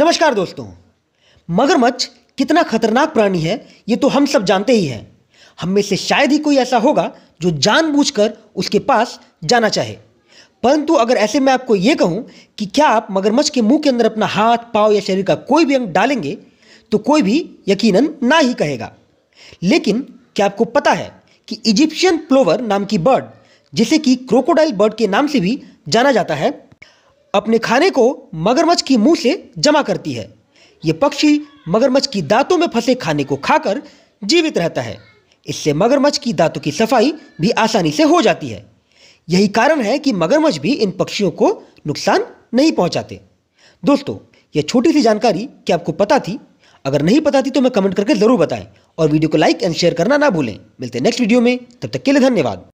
नमस्कार दोस्तों मगरमच्छ कितना खतरनाक प्राणी है ये तो हम सब जानते ही हैं हम में से शायद ही कोई ऐसा होगा जो जानबूझकर उसके पास जाना चाहे परंतु अगर ऐसे मैं आपको ये कहूँ कि क्या आप मगरमच्छ के मुंह के अंदर अपना हाथ पाँव या शरीर का कोई भी अंग डालेंगे तो कोई भी यकीनन ना ही कहेगा लेकिन क्या आपको पता है कि इजिप्शियन प्लोवर नाम की बर्ड जिसे कि क्रोकोडाइल बर्ड के नाम से भी जाना जाता है अपने खाने को मगरमच्छ की मुंह से जमा करती है ये पक्षी मगरमच्छ की दांतों में फंसे खाने को खाकर जीवित रहता है इससे मगरमच्छ की दांतों की सफाई भी आसानी से हो जाती है यही कारण है कि मगरमच्छ भी इन पक्षियों को नुकसान नहीं पहुंचाते दोस्तों यह छोटी सी जानकारी क्या आपको पता थी अगर नहीं पता थी तो मैं कमेंट करके ज़रूर बताएं और वीडियो को लाइक एंड शेयर करना ना भूलें मिलते हैं नेक्स्ट वीडियो में तब तक के लिए धन्यवाद